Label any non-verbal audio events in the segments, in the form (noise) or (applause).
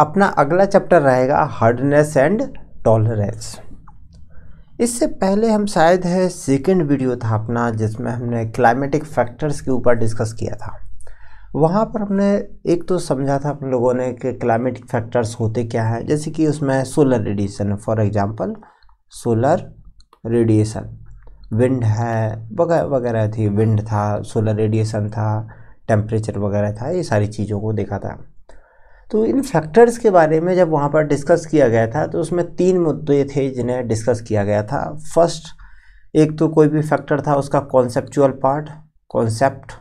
अपना अगला चैप्टर रहेगा हार्डनेस एंड टॉलरेंस इससे पहले हम शायद है सेकेंड वीडियो था अपना जिसमें हमने क्लाइमेटिक फैक्टर्स के ऊपर डिस्कस किया था वहाँ पर हमने एक तो समझा था अपने लोगों ने कि क्लाइमेटिक फैक्टर्स होते क्या हैं जैसे कि उसमें solar radiation for example solar radiation wind है वगैरह वगैरह थी विंड था सोलर रेडिएशन था टेम्परेचर वगैरह था ये सारी चीज़ों को देखा था तो इन फैक्टर्स के बारे में जब वहाँ पर डिस्कस किया गया था तो उसमें तीन मुद्दे थे जिन्हें डिस्कस किया गया था फर्स्ट एक तो कोई भी फैक्टर था उसका कॉन्सेपचुअल पार्ट कॉन्सेप्ट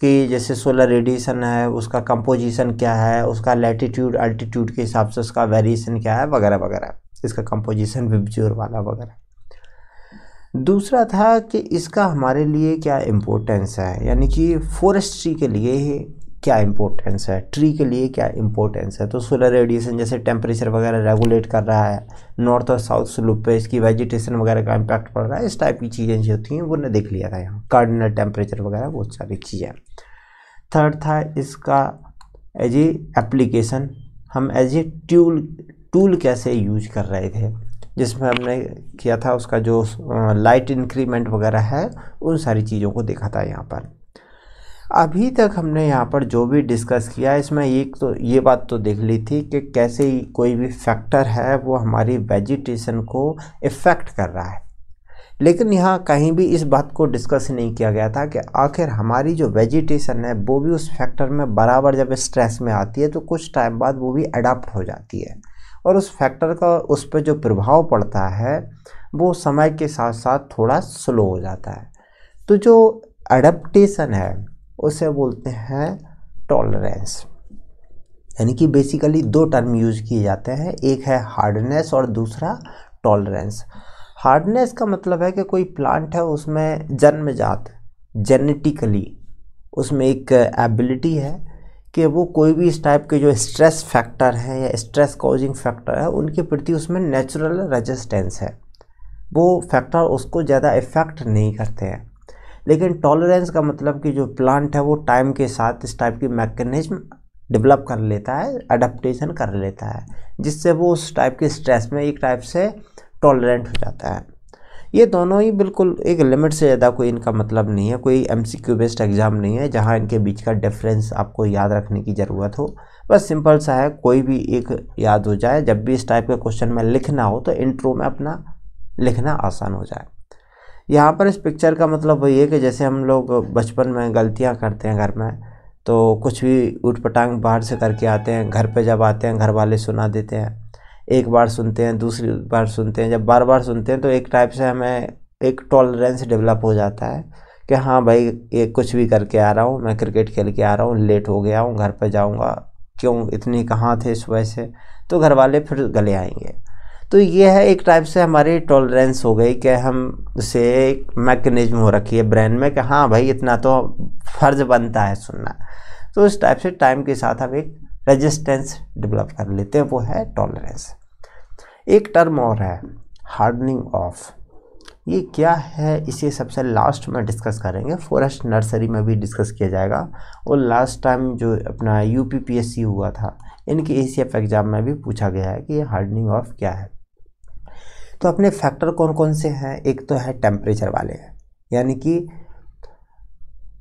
कि जैसे सोलर रेडिएशन है उसका कंपोजिशन क्या है उसका लैटिट्यूड अल्टीट्यूड के हिसाब से उसका वेरिएशन क्या है वगैरह वगैरह इसका कंपोजिशन विबजोर वाला वगैरह दूसरा था कि इसका हमारे लिए क्या इम्पोर्टेंस है यानी कि फॉरेस्ट्री के लिए क्या इम्पोर्टेंस है ट्री के लिए क्या इम्पोर्टेंस है तो सोलर रेडिएशन जैसे टेम्परेचर वगैरह रेगुलेट कर रहा है नॉर्थ और साउथ स्लूप पे इसकी वेजिटेशन वगैरह का इम्पैक्ट पड़ रहा है इस टाइप की चीज़ें जो थी वो ने देख लिया था यहाँ कार्डिनल टेम्परेचर वगैरह बहुत सारी चीज़ें थर्ड था इसका एज ए एप्लीकेशन हम एज ए टूल टूल कैसे यूज कर रहे थे जिसमें हमने किया था उसका जो लाइट इंक्रीमेंट वगैरह है उन सारी चीज़ों को देखा था यहाँ पर अभी तक हमने यहाँ पर जो भी डिस्कस किया इसमें एक तो ये बात तो देख ली थी कि कैसे कोई भी फैक्टर है वो हमारी वेजिटेशन को इफ़ेक्ट कर रहा है लेकिन यहाँ कहीं भी इस बात को डिस्कस नहीं किया गया था कि आखिर हमारी जो वेजिटेशन है वो भी उस फैक्टर में बराबर जब स्ट्रेस में आती है तो कुछ टाइम बाद वो भी अडाप्ट हो जाती है और उस फैक्टर का उस पर जो प्रभाव पड़ता है वो समय के साथ साथ थोड़ा स्लो हो जाता है तो जो अडप्टेशन है उसे बोलते हैं टॉलरेंस यानी कि बेसिकली दो टर्म यूज किए जाते हैं एक है हार्डनेस और दूसरा टॉलरेंस हार्डनेस का मतलब है कि कोई प्लांट है उसमें जन्मजात जेनेटिकली उसमें एक एबिलिटी है कि वो कोई भी इस टाइप के जो स्ट्रेस फैक्टर हैं या स्ट्रेस कॉजिंग फैक्टर है उनके प्रति उसमें नेचुरल रेजिस्टेंस है वो फैक्टर उसको ज़्यादा इफ़ेक्ट नहीं करते हैं लेकिन टॉलरेंस का मतलब कि जो प्लांट है वो टाइम के साथ इस टाइप की मैकेनिज्म डेवलप कर लेता है अडप्टेशन कर लेता है जिससे वो उस टाइप के स्ट्रेस में एक टाइप से टॉलरेंट हो जाता है ये दोनों ही बिल्कुल एक लिमिट से ज़्यादा कोई इनका मतलब नहीं है कोई M C Q based exam नहीं है जहाँ इनके बीच का डिफरेंस आपको याद रखने की ज़रूरत हो बस सिंपल सा है कोई भी एक याद हो जाए जब भी इस टाइप के क्वेश्चन में लिखना हो तो इंट्रो में अपना लिखना आसान हो जाए यहाँ पर इस पिक्चर का मतलब वही है कि जैसे हम लोग बचपन में गलतियाँ करते हैं घर में तो कुछ भी उठ पटांग बाहर से करके आते हैं घर पे जब आते हैं घर वाले सुना देते हैं एक बार सुनते हैं दूसरी बार सुनते हैं जब बार बार सुनते हैं तो एक टाइप से हमें एक टॉलरेंस डेवलप हो जाता है कि हाँ भाई ये कुछ भी करके आ रहा हूँ मैं क्रिकेट खेल के आ रहा हूँ लेट हो गया हूँ घर पर जाऊँगा क्यों इतनी कहाँ थे सुबह से तो घर वाले फिर गले आएंगे तो ये है एक टाइप से हमारी टॉलरेंस हो गई कि हम उसे एक मैकेनिज्म हो रखी है ब्रेन में कि हाँ भाई इतना तो फर्ज बनता है सुनना तो इस टाइप से टाइम के साथ हम एक रेजिस्टेंस डेवलप कर लेते हैं वो है टॉलरेंस एक टर्म और है हार्डनिंग ऑफ ये क्या है इसे सबसे लास्ट में डिस्कस करेंगे फॉरेस्ट नर्सरी में भी डिस्कस किया जाएगा और लास्ट टाइम जो अपना यू हुआ था इनके ए एग्ज़ाम में भी पूछा गया है कि ये हार्डनिंग ऑफ क्या है तो अपने फैक्टर कौन कौन से हैं एक तो है टेम्परेचर वाले यानी कि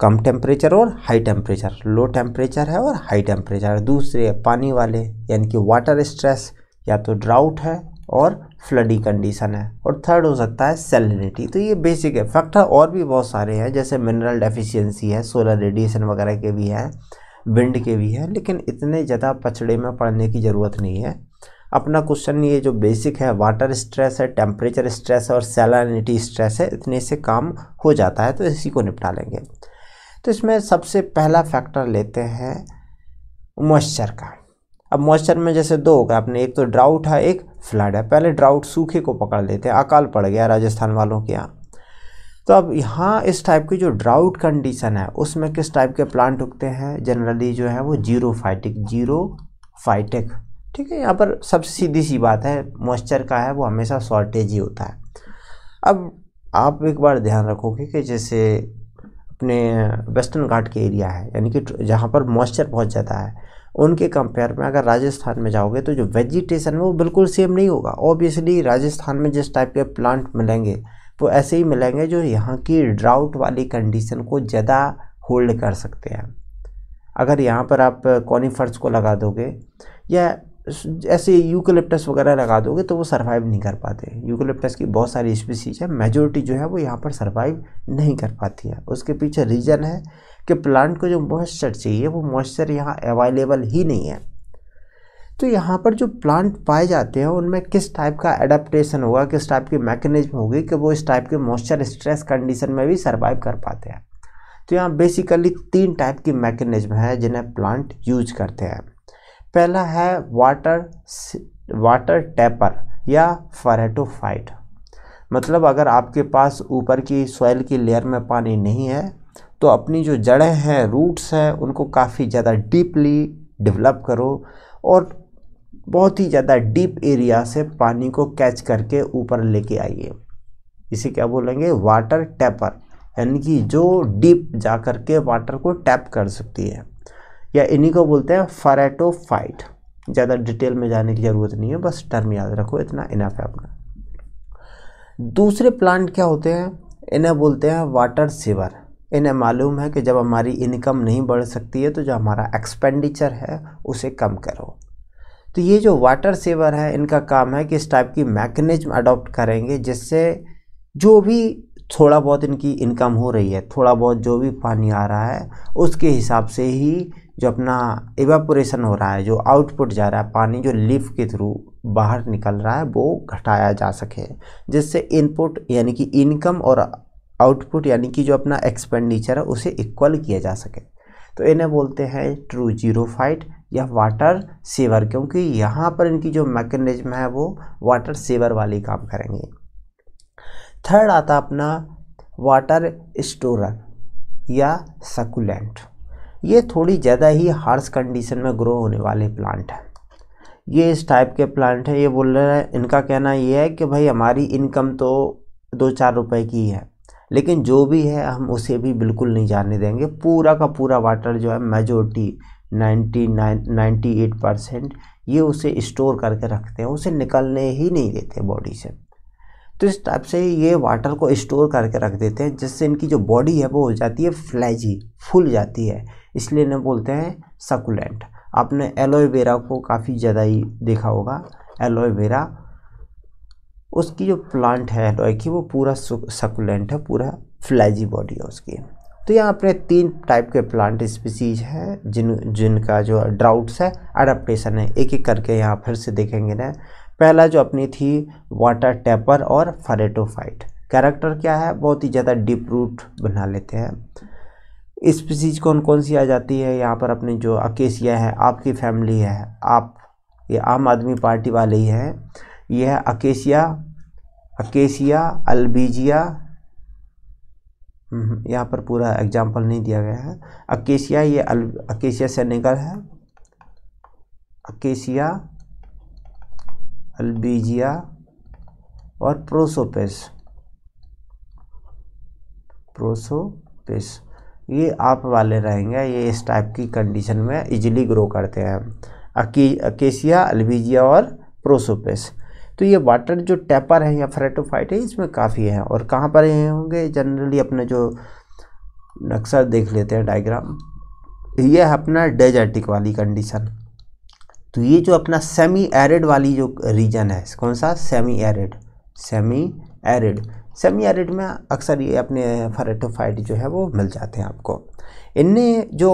कम टेम्परेचर और हाई टेम्परेचर लो टेम्परेचर है और हाई टेम्परेचर दूसरे पानी वाले यानी कि वाटर स्ट्रेस या तो ड्राउट है और फ्लडी कंडीशन है और थर्ड हो सकता है सेलिनिटी तो ये बेसिक है फैक्टर और भी बहुत सारे हैं जैसे मिनरल डेफिशिएंसी है सोलर रेडिएशन वगैरह के भी हैं विंड के भी हैं लेकिन इतने ज़्यादा पचड़े में पड़ने की ज़रूरत नहीं है अपना क्वेश्चन ये जो बेसिक है वाटर स्ट्रेस है टेम्परेचर स्ट्रेस है और सेलानिटी स्ट्रेस है इतने से काम हो जाता है तो इसी को निपटा लेंगे तो इसमें सबसे पहला फैक्टर लेते हैं मॉइस्चर का अब मॉइस्चर में जैसे दो हो गए अपने एक तो ड्राउट है एक फ्लड है पहले ड्राउट सूखे को पकड़ लेते हैं अकाल पड़ गया राजस्थान वालों के यहाँ तो अब यहाँ इस टाइप की जो ड्राउट कंडीशन है उसमें किस टाइप के प्लांट उगते हैं जनरली जो है वो जीरो फाइटिक जीरो फाइटिक ठीक है यहाँ पर सबसे सीधी सी बात है मॉइस्चर का है वो हमेशा शॉर्टेज ही होता है अब आप एक बार ध्यान रखोगे कि जैसे अपने वेस्टर्न घाट के एरिया है यानी कि जहाँ पर मॉइस्चर बहुत ज़्यादा है उनके कंपेयर में अगर राजस्थान में जाओगे तो जो वेजिटेशन है वो बिल्कुल सेम नहीं होगा ऑब्वियसली राजस्थान में जिस टाइप के प्लांट मिलेंगे वो ऐसे ही मिलेंगे जो यहाँ की ड्राउट वाली कंडीशन को ज़्यादा होल्ड कर सकते हैं अगर यहाँ पर आप कॉनीफर्स को लगा दोगे या ऐसे यूकलिप्टस वगैरह लगा दोगे तो वो सर्वाइव नहीं कर पाते यूकलिप्टस की बहुत सारी स्पीसीज है मेजोरिटी जो है वो यहाँ पर सर्वाइव नहीं कर पाती है उसके पीछे रीज़न है कि प्लांट को जो मॉइस्चर चाहिए वो मॉइस्चर यहाँ अवेलेबल ही नहीं है तो यहाँ पर जो प्लांट पाए जाते हैं उनमें किस टाइप का एडाप्टेशन होगा किस टाइप की मैकेनिज्म होगी कि वो इस टाइप के मॉइस्चर स्ट्रेस कंडीशन में भी सर्वाइव कर पाते हैं तो यहाँ बेसिकली तीन टाइप की मैकेनिज्म है जिन्हें प्लांट यूज करते हैं पहला है वाटर वाटर टैपर या फरेटोफाइट मतलब अगर आपके पास ऊपर की सॉइल की लेयर में पानी नहीं है तो अपनी जो जड़ें हैं रूट्स हैं उनको काफ़ी ज़्यादा डीपली डेवलप करो और बहुत ही ज़्यादा डीप एरिया से पानी को कैच करके ऊपर लेके आइए इसे क्या बोलेंगे वाटर टैपर यानी कि जो डीप जा कर के वाटर को टैप कर सकती है या इन्हीं को बोलते हैं फरेटोफाइट ज़्यादा डिटेल में जाने की ज़रूरत नहीं है बस टर्म याद रखो इतना इनफ है अपना दूसरे प्लांट क्या होते हैं इन्हें बोलते हैं वाटर सीवर इन्हें मालूम है कि जब हमारी इनकम नहीं बढ़ सकती है तो जो हमारा एक्सपेंडिचर है उसे कम करो तो ये जो वाटर सेवर है इनका काम है कि इस टाइप की मैकेनिज्म अडॉप्ट करेंगे जिससे जो भी थोड़ा बहुत इनकी इनकम हो रही है थोड़ा बहुत जो भी पानी आ रहा है उसके हिसाब से ही जो अपना एवापोरेशन हो रहा है जो आउटपुट जा रहा है पानी जो लीफ के थ्रू बाहर निकल रहा है वो घटाया जा सके जिससे इनपुट यानी कि इनकम और आउटपुट यानी कि जो अपना एक्सपेंडिचर है उसे इक्वल किया जा सके तो इन्हें बोलते हैं ट्रू जीरो फाइट या वाटर सेवर क्योंकि यहाँ पर इनकी जो मैकेनिज्म है वो वाटर सेवर वाली काम करेंगे थर्ड आता अपना वाटर स्टोरर या सकुलेंट ये थोड़ी ज़्यादा ही हार्श कंडीशन में ग्रो होने वाले प्लांट हैं ये इस टाइप के प्लांट हैं ये बोल रहे हैं इनका कहना ये है कि भाई हमारी इनकम तो दो चार रुपए की है लेकिन जो भी है हम उसे भी बिल्कुल नहीं जाने देंगे पूरा का पूरा वाटर जो है majority ninety nine ninety eight percent ये उसे स्टोर करके रखते हैं उसे निकलने ही नहीं देते बॉडी से तो इस टाइप से ये वाटर को स्टोर करके रख देते हैं जिससे इनकी जो बॉडी है वो हो जाती है फ्लैजी फूल जाती है इसलिए इन्हें बोलते हैं सकुलेंट आपने एलोवेरा को काफ़ी ज़्यादा ही देखा होगा एलोवेरा उसकी जो प्लांट है एलोए की वो पूरा सकुलेंट है पूरा फ्लैजी बॉडी है उसकी तो यहाँ अपने तीन टाइप के प्लांट स्पीसीज हैं जिन जिनका जो ड्राउट्स है अडाप्टेशन है एक एक करके यहाँ फिर से देखेंगे ना पहला जो अपनी थी वाटर टेपर और फरेटोफाइट कैरेक्टर क्या है बहुत ही ज़्यादा डीप रूट बना लेते हैं स्पीसीज कौन कौन सी आ जाती है यहाँ पर अपने जो अकेसिया है आपकी फैमिली है आप ये आम आदमी पार्टी वाले ही हैं यह है अकेसिया अकेसिया अल्बीजिया हम्म, यहाँ पर पूरा एग्जाम्पल नहीं दिया गया है अकेसिया ये अल अकेसिया सेनेगल है अकेसिया अल्बीजिया और प्रोसोपेस प्रोसोपेस ये आप वाले रहेंगे ये इस टाइप की कंडीशन में इजीली ग्रो करते हैं अकी अकेशिया अल्बीजिया और प्रोसोपेस तो ये वाटर जो टेपर है या फ्रेटोफाइट है इसमें काफ़ी है और कहाँ पर ये होंगे जनरली अपने जो नक्शा देख लेते हैं डायग्राम यह है अपना डेजर्टिक वाली कंडीशन तो ये जो अपना सेमी एरिड वाली जो रीजन है कौन सा semi arid semi arid semi arid में अक्सर ये अपने फरेटोफाइट जो है वो मिल जाते हैं आपको इनमें जो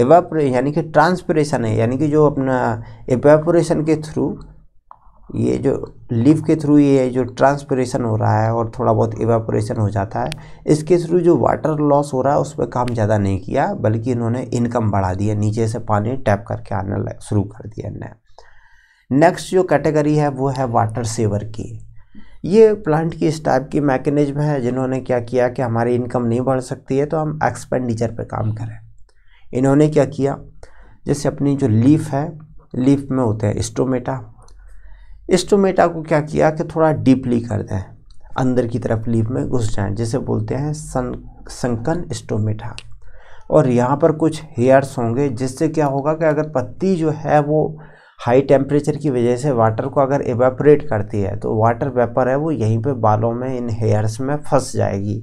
एवापोरे यानी कि ट्रांसपरेशन है यानी कि जो अपना एवेपोरेशन के थ्रू ये जो लीव के थ्रू ये जो ट्रांसपोरेशन हो रहा है और थोड़ा बहुत एवेपोरेशन हो जाता है इसके थ्रू जो वाटर लॉस हो रहा है उस पर काम ज़्यादा नहीं किया बल्कि इन्होंने इनकम बढ़ा दिया नीचे से पानी टैप करके आना शुरू कर दिया इन्हें नेक्स्ट जो कैटेगरी है वो है वाटर सेवर की ये प्लांट की इस टाइप की मैकेनिज्म है जिन्होंने क्या किया कि हमारी इनकम नहीं बढ़ सकती है तो हम एक्सपेंडिचर पे काम करें इन्होंने क्या किया जैसे अपनी जो लीफ है लीफ में होते हैं स्टोमेटा स्टोमेटा को क्या किया कि थोड़ा डीपली कर दें अंदर की तरफ लीव में घुस जाएं जिसे बोलते हैं सन संकन स्टोमेटा और यहाँ पर कुछ हेयर्स होंगे जिससे क्या होगा कि अगर पत्ती जो है वो हाई टेम्परेचर की वजह से वाटर को अगर एवेपरेट करती है तो वाटर वेपर है वो यहीं पे बालों में इन हेयर्स में फंस जाएगी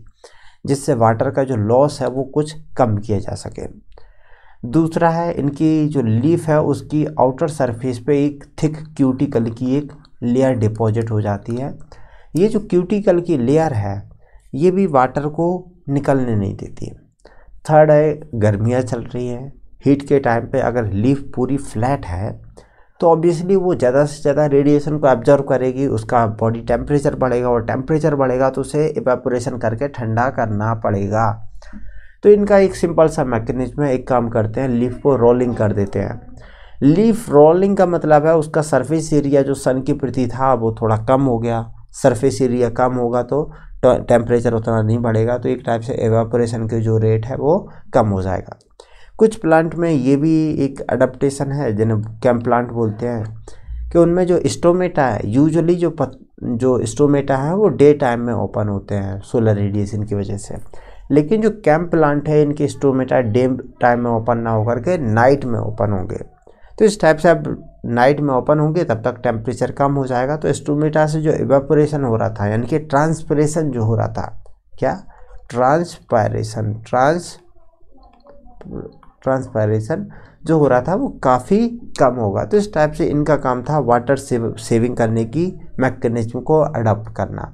जिससे वाटर का जो लॉस है वो कुछ कम किया जा सके दूसरा है इनकी जो लीफ है उसकी आउटर सरफेस पे एक थिक क्यूटिकल की एक लेयर डिपॉजिट हो जाती है ये जो क्यूटिकल की लेयर है ये भी वाटर को निकलने नहीं देती थर्ड है गर्मियाँ चल रही हैं हीट के टाइम पे अगर लीफ पूरी फ्लैट है तो ऑब्वियसली वो ज़्यादा से ज़्यादा रेडिएशन को एब्जॉर्व करेगी उसका बॉडी टेम्परेचर बढ़ेगा और टेम्परेचर बढ़ेगा तो उसे एवेपोरेशन करके ठंडा करना पड़ेगा तो इनका एक सिंपल सा मैकेनिज्म है एक काम करते हैं लीफ को रोलिंग कर देते हैं लीफ रोलिंग का मतलब है उसका सरफेस एरिया जो सन की प्रति था वो थोड़ा कम हो गया सरफेस एरिया कम होगा तो टेम्परेचर उतना नहीं बढ़ेगा तो एक टाइप से एवेपोरेशन के जो रेट है वो कम हो जाएगा कुछ प्लांट में ये भी एक अडप्टेशन है जिन्हें कैम प्लांट बोलते हैं कि उनमें जो स्टोमेटा है यूजुअली जो पत, जो स्टोमेटा है वो डे टाइम में ओपन होते हैं सोलर रेडिएशन की वजह से लेकिन जो कैंप प्लांट है इनके स्टोमेटा डे टाइम में ओपन ना होकर के नाइट में ओपन होंगे तो इस टाइप से अब नाइट में ओपन होंगे तब तक टेम्परेचर कम हो जाएगा तो स्टोमेटा से जो इवेपोरेशन हो रहा था यानी कि ट्रांसपरेशन जो हो रहा था क्या ट्रांसपायरेशन ट्रांस ट्रांसपायरेशन जो हो रहा था वो काफ़ी कम होगा तो इस टाइप से इनका काम था वाटर सेव, सेविंग करने की मैकेनिज्म को अडॉप्ट करना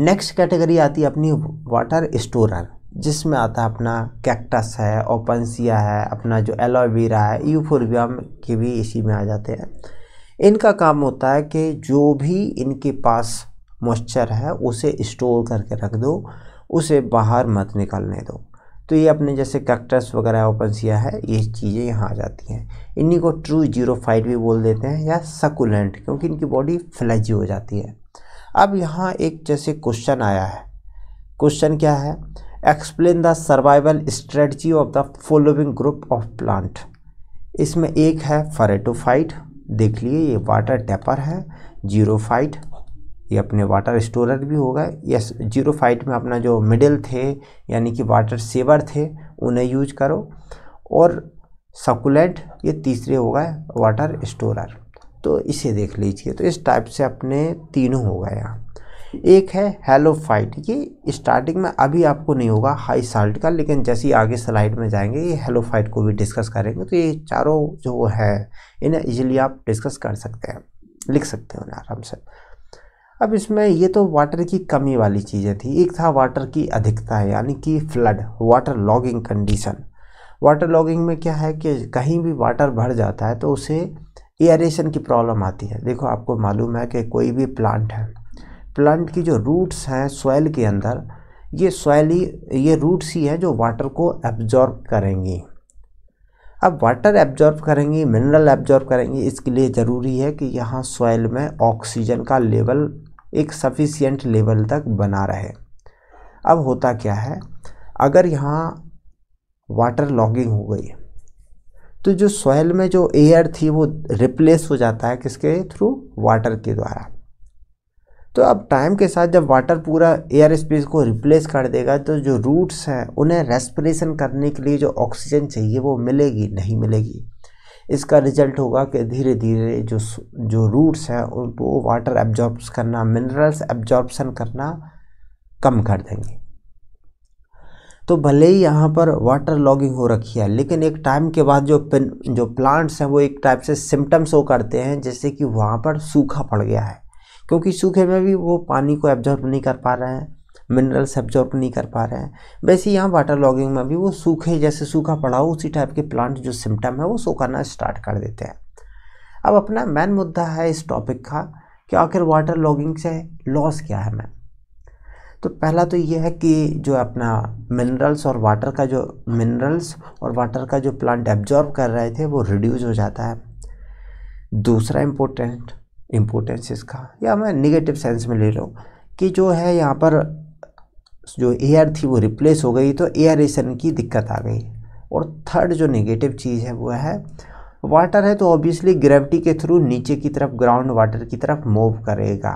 नेक्स्ट कैटेगरी आती है अपनी वाटर स्टोरर जिसमें आता है अपना कैक्टस है ओपनसिया है अपना जो एलोवेरा है यूफोरबियम के भी इसी में आ जाते हैं इनका काम होता है कि जो भी इनके पास मॉइस्चर है उसे स्टोर करके रख दो उसे बाहर मत निकलने दो तो ये अपने जैसे कैक्टस वगैरह ओपनसिया है ये चीज़ें यहाँ आ जाती हैं इन्हीं को ट्रू जीरो फाइट भी बोल देते हैं या सकुलेंट क्योंकि इनकी बॉडी फ्लैजी हो जाती है अब यहाँ एक जैसे क्वेश्चन आया है क्वेश्चन क्या है explain the survival strategy of the following group of plant इसमें एक है फरेटोफाइट देख लिए ये वाटर टेपर है जीरोफाइट ये अपने वाटर स्टोरर भी होगा यस जीरो फाइट में अपना जो मिडिल थे यानी कि वाटर सेवर थे उन्हें यूज करो और सकुलेंट ये तीसरे होगा वाटर स्टोरर तो इसे देख लीजिए तो इस टाइप से अपने तीनों हो यहाँ एक है हेलो फाइट ये स्टार्टिंग में अभी आपको नहीं होगा हाई साल्ट का लेकिन जैसे ही आगे स्लाइड में जाएंगे ये हेलो फाइट को भी डिस्कस करेंगे तो ये चारों जो है इन्हें इजीली आप डिस्कस कर सकते हैं लिख सकते हो आराम से अब इसमें ये तो वाटर की कमी वाली चीज़ें थी एक था वाटर की अधिकता यानी कि flood water logging condition water logging में क्या है कि कहीं भी वाटर भर जाता है तो उसे एयरेशन की प्रॉब्लम आती है देखो आपको मालूम है कि कोई भी प्लांट है प्लांट की जो रूट्स हैं सॉइल के अंदर ये सॉयल ही ये रूट्स ही हैं जो वाटर को एब्जॉर्ब करेंगी अब वाटर एब्जॉर्ब करेंगी मिनरल एब्जॉर्ब करेंगी इसके लिए ज़रूरी है कि यहाँ सॉयल में ऑक्सीजन का लेवल एक सफिशियंट लेवल तक बना रहे अब होता क्या है अगर यहाँ वाटर लॉगिंग हो गई तो जो सॉयल में जो एयर थी वो रिप्लेस हो जाता है किसके थ्रू वाटर के द्वारा तो अब टाइम के साथ जब वाटर पूरा एयर स्पेस को रिप्लेस कर देगा तो जो रूट्स हैं उन्हें रेस्पिरेशन करने के लिए जो ऑक्सीजन चाहिए वो मिलेगी नहीं मिलेगी इसका रिजल्ट होगा कि धीरे धीरे जो जो रूट्स हैं उनको वाटर एब्जॉर्ब करना मिनरल्स एब्जॉर्बसन करना कम कर देंगे तो भले ही यहाँ पर वाटर लॉगिंग हो रखी है लेकिन एक टाइम के बाद जो पिन जो प्लांट्स हैं वो एक टाइप से सिम्टम्स वो करते हैं जैसे कि वहाँ पर सूखा पड़ गया है क्योंकि सूखे में भी वो पानी को एब्जॉर्ब नहीं कर पा रहे हैं मिनरल्स एब्जॉर्ब नहीं कर पा रहे हैं वैसे यहाँ वाटर लॉगिंग में भी वो सूखे जैसे सूखा पड़ा हो उसी टाइप के प्लांट जो सिम्टम है वो सो करना स्टार्ट कर देते हैं अब अपना मेन मुद्दा है इस टॉपिक का कि आखिर वाटर लॉगिंग से लॉस क्या है मैम तो पहला तो ये है कि जो अपना मिनरल्स और वाटर का जो मिनरल्स और वाटर का जो प्लांट एब्जॉर्ब कर रहे थे वो रिड्यूज हो जाता है दूसरा इम्पोर्टेंट इम्पोर्टेंस इसका या मैं निगेटिव सेंस में ले रहा हूँ कि जो है यहाँ पर जो एयर थी वो रिप्लेस हो गई तो एयरेशन की दिक्कत आ गई और थर्ड जो नेगेटिव चीज़ है वो है वाटर है तो ऑब्वियसली ग्रेविटी के थ्रू नीचे की तरफ ग्राउंड वाटर की तरफ मूव करेगा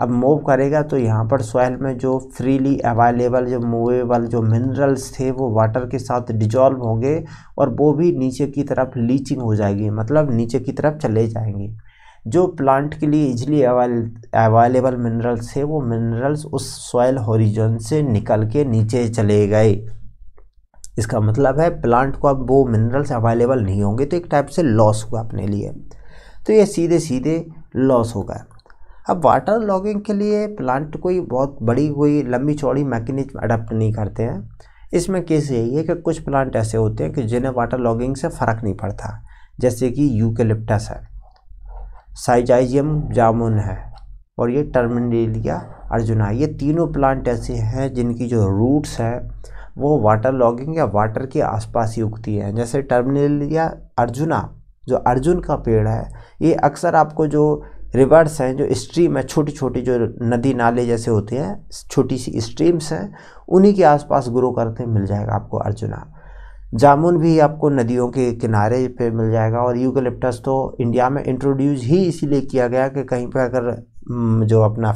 अब मूव करेगा तो यहाँ पर सॉइल में जो फ्रीली अवेलेबल जो मूवेबल जो मिनरल्स थे वो वाटर के साथ डिजॉल्व होंगे और वो भी नीचे की तरफ लीचिंग हो जाएगी मतलब नीचे की तरफ चले जाएंगे जो प्लांट के लिए इजली अवेलेबल मिनरल्स थे वो मिनरल्स उस सॉइल होरिजन से निकल के नीचे चले गए इसका मतलब है प्लांट को अब वो मिनरल्स अवेलेबल नहीं होंगे तो एक टाइप से लॉस हुआ अपने लिए तो ये सीधे सीधे लॉस होगा अब वाटर लॉगिंग के लिए प्लांट कोई बहुत बड़ी कोई लंबी चौड़ी मैकेनिज्म अडप्ट नहीं करते हैं इसमें केस यही है कि कुछ प्लांट ऐसे होते हैं कि जिन्हें वाटर लॉगिंग से फ़र्क नहीं पड़ता जैसे कि यूकेलिप्टस है साइजाइजियम जामुन है और ये टर्मिनेलिया अर्जुना ये तीनों प्लांट ऐसे हैं जिनकी जो रूट्स हैं वो वाटर लॉगिंग या वाटर के आसपास ही उगती है जैसे टर्मिनेलिया अर्जुना जो अर्जुन का पेड़ है ये अक्सर आपको जो रिवर्स हैं जो स्ट्रीम है छोटी छोटी जो नदी नाले जैसे होते हैं छोटी सी स्ट्रीम्स हैं उन्हीं के आसपास ग्रो करते मिल जाएगा आपको अर्जुना जामुन भी आपको नदियों के किनारे पे मिल जाएगा और यूकलिप्टस तो इंडिया में इंट्रोड्यूस ही इसीलिए किया गया कि कहीं पर अगर जो अपना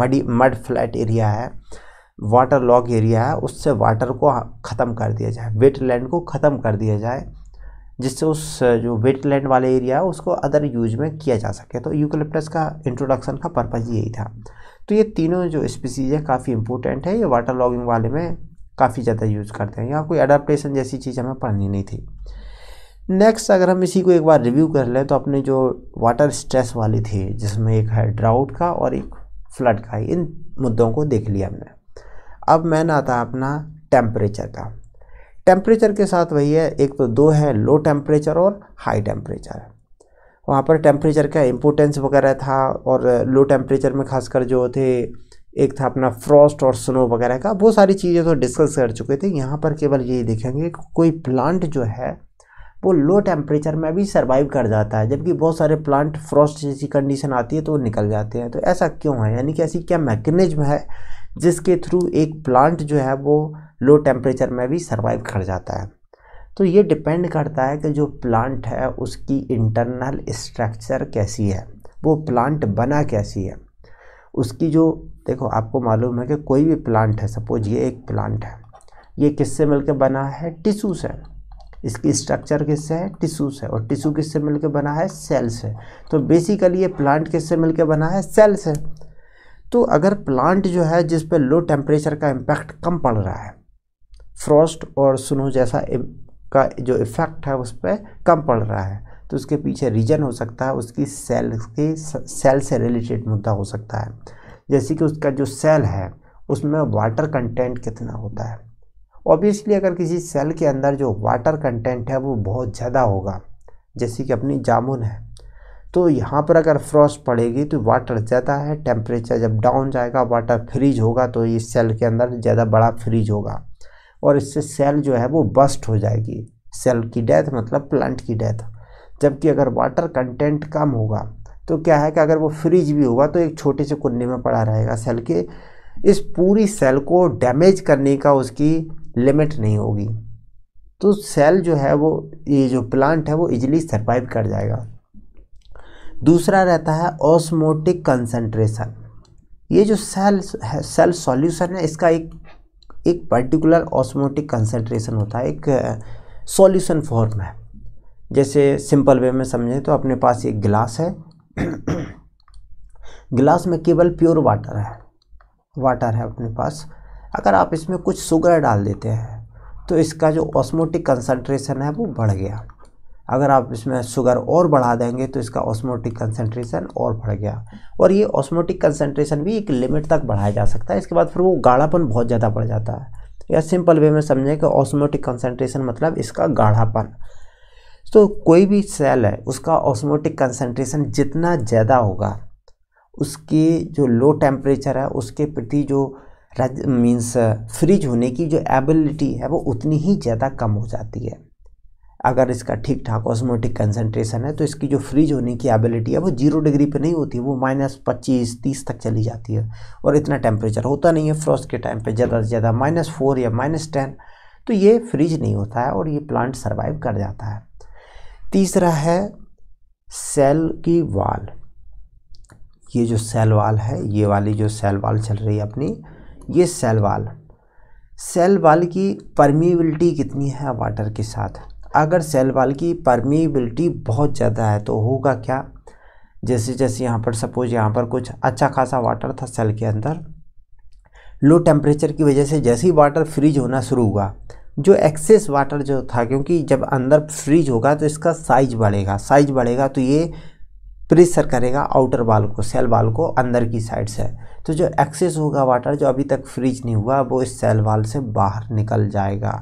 मडी मड फ्लैट एरिया है वाटर लॉक एरिया है उससे वाटर को ख़त्म कर दिया जाए वेट लैंड को ख़त्म कर दिया जाए जिससे उस जो वेटलैंड वाले एरिया है उसको अदर यूज में किया जा सके तो यूकलिप्टस का इंट्रोडक्शन का पर्पज़ यही था तो ये तीनों जो स्पीसीज है काफ़ी इंपॉर्टेंट है ये वाटर लॉगिंग वाले में काफ़ी ज़्यादा यूज़ करते हैं यहाँ कोई अडाप्टेशन जैसी चीज़ हमें पढ़नी नहीं थी नेक्स्ट अगर हम इसी को एक बार रिव्यू कर लें तो अपने जो वाटर स्ट्रेस वाली थी जिसमें एक है ड्राउट का और एक फ्लड का इन मुद्दों को देख लिया हमने अब मैन आता है अपना टेम्परेचर का टेम्परेचर के साथ वही है एक तो दो है लो टेम्परेचर और हाई टेम्परेचर वहाँ पर टेम्परेचर का इम्पोर्टेंस वगैरह था और लो टेम्परेचर में खासकर जो थे एक था अपना फ्रॉस्ट और स्नो वगैरह का वो सारी चीज़ें तो डिस्कस कर चुके थे यहाँ पर केवल यही देखेंगे कोई प्लांट जो है वो लो टेम्परेचर में भी सर्वाइव कर जाता है जबकि बहुत सारे प्लांट फ्रॉस्ट जैसी कंडीशन आती है तो वो निकल जाते हैं तो ऐसा क्यों है यानी कि ऐसी क्या मैकेनिज्म है जिसके थ्रू एक प्लांट जो है वो लो टेम्परेचर में भी सर्वाइव कर जाता है तो ये डिपेंड करता है कि जो प्लांट है उसकी इंटरनल स्ट्रक्चर कैसी है वो प्लांट बना कैसी है उसकी जो देखो आपको मालूम है कि कोई भी प्लांट है सपोज ये एक प्लांट है ये किससे मिलकर बना है टिशू से इसकी स्ट्रक्चर किससे है टिशू से और टिशू किससे मिलकर बना है सेल से तो बेसिकली ये प्लांट किससे मिलकर बना है सेल से तो अगर प्लांट जो है जिस पर लो टेम्परेचर का इम्पैक्ट कम पड़ रहा है फ्रॉस्ट और स्नो जैसा का जो इफ़ेक्ट है उस पर कम पड़ रहा है तो उसके पीछे रीजन हो सकता है उसकी सेल की सेल से रिलेटेड मुद्दा हो सकता है जैसे कि उसका जो सेल है उसमें वाटर कंटेंट कितना होता है ऑब्वियसली अगर किसी सेल के अंदर जो वाटर कंटेंट है वो बहुत ज़्यादा होगा जैसे कि अपनी जामुन है तो यहाँ पर अगर फ्रॉस्ट पड़ेगी तो वाटर ज़्यादा है टेम्परेचर जब डाउन जाएगा वाटर फ्रीज होगा तो इस सेल के अंदर ज़्यादा बड़ा फ्रीज होगा और इससे सेल जो है वो बस्ट हो जाएगी सेल की डेथ मतलब प्लांट की डेथ जबकि अगर वाटर कंटेंट कम होगा तो क्या है कि अगर वो फ्रिज भी होगा तो एक छोटे से कुंडे में पड़ा रहेगा सेल के इस पूरी सेल को डैमेज करने का उसकी लिमिट नहीं होगी तो सेल जो है वो ये जो प्लांट है वो इजीली सरवाइव कर जाएगा दूसरा रहता है ऑस्मोटिक कंसंट्रेशन ये जो सेल सेल सॉल्यूशन है इसका एक एक पर्टिकुलर ऑस्मोटिक कंसनट्रेशन होता है एक सॉल्यूशन फॉर्म है जैसे सिंपल वे में समझें तो अपने पास एक गिलास है गिलास (coughs) में केवल प्योर वाटर है वाटर है अपने पास अगर आप इसमें कुछ शुगर डाल देते हैं तो इसका जो ऑस्मोटिक कंसनट्रेशन है वो बढ़ गया अगर आप इसमें शुगर और बढ़ा देंगे तो इसका ऑस्मोटिक कंसनट्रेशन और बढ़ गया और ये ऑस्मोटिक कंसनट्रेशन भी एक लिमिट तक बढ़ाया जा सकता है इसके बाद फिर वो गाढ़ापन बहुत ज़्यादा बढ़ जाता है या सिंपल वे में समझें कि ऑस्मोटिक कंसनट्रेशन मतलब इसका गाढ़ापन तो कोई भी सेल है उसका ऑस्मोटिक कंसनट्रेशन जितना ज़्यादा होगा उसके जो लो टेम्परेचर है उसके प्रति जो मीन्स फ्रिज होने की जो एबिलिटी है वो उतनी ही ज़्यादा कम हो जाती है अगर इसका ठीक ठाक ऑस्मोटिक कंसनट्रेशन है तो इसकी जो फ्रीज होने की एबिलिटी है वो जीरो डिग्री पे नहीं होती वो माइनस पच्चीस तीस तक चली जाती है और इतना टेम्परेचर होता नहीं है फ्रॉस्ट के टाइम पे ज़्यादा से ज़्यादा माइनस फोर या माइनस टेन तो ये फ्रीज नहीं होता है और ये प्लांट सर्वाइव कर जाता है तीसरा है सेल की वाल ये जो सेल वाल है ये वाली जो सेल वाल चल रही है अपनी ये सेल वाल सेल वाल की परमिबिलिटी कितनी है वाटर के साथ अगर सेल वाल की परमीबिलिटी बहुत ज़्यादा है तो होगा क्या जैसे जैसे यहाँ पर सपोज यहाँ पर कुछ अच्छा खासा वाटर था सेल के अंदर लो टेम्परेचर की वजह से जैसे ही वाटर फ्रीज होना शुरू हुआ जो एक्सेस वाटर जो था क्योंकि जब अंदर फ्रीज होगा तो इसका साइज बढ़ेगा साइज बढ़ेगा तो ये प्रेशर करेगा आउटर वाल को सेल वाल को अंदर की साइड से तो जो एक्सेस होगा वाटर जो अभी तक फ्रीज नहीं हुआ वो इस सेल वाल से बाहर निकल जाएगा